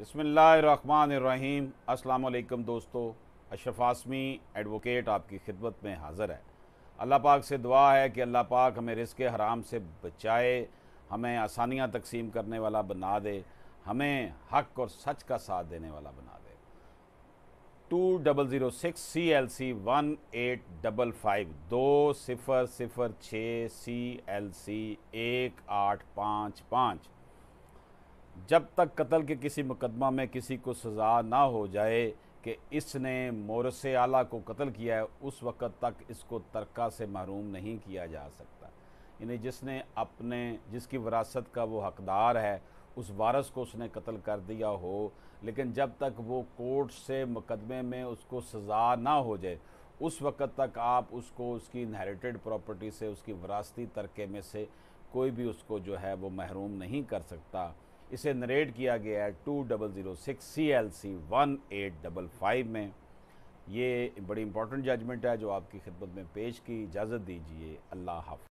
बसमीम् अल्लाम दोस्तों अशरफ आसमी एडवोकेट आपकी खिदमत में हाज़र है अल्लाह पाक से दुआ है कि अल्लाह पाक हमें रिस्क हराम से बचाए हमें आसानियाँ तकसीम करने वाला बना दे हमें हक और सच का साथ देने वाला बना दे two double zero six C L C one eight double five दो सिफ़र सिफ़र छः सी एल सी एक आठ पाँच पाँच जब तक कत्ल के किसी मुकदमा में किसी को सज़ा ना हो जाए कि इसने मोरस आला को कत्ल किया है उस वक़्त तक इसको तरका से महरूम नहीं किया जा सकता यानी जिसने अपने जिसकी विरासत का वो हकदार है उस वारस को उसने कत्ल कर दिया हो लेकिन जब तक वो कोर्ट से मुकदमे में उसको सज़ा ना हो जाए उस वक़्त तक आप उसको उसकी इनहेरिटेड प्रॉपर्टी से उसकी विरासती तरके में से कोई भी उसको जो है वो महरूम नहीं कर सकता इसे नरेट किया गया है two double zero six C L C one eight double five में ये बड़ी इंपॉर्टेंट जजमेंट है जो आपकी खिदमत में पेश की इजाज़त दीजिए अल्लाह हाफ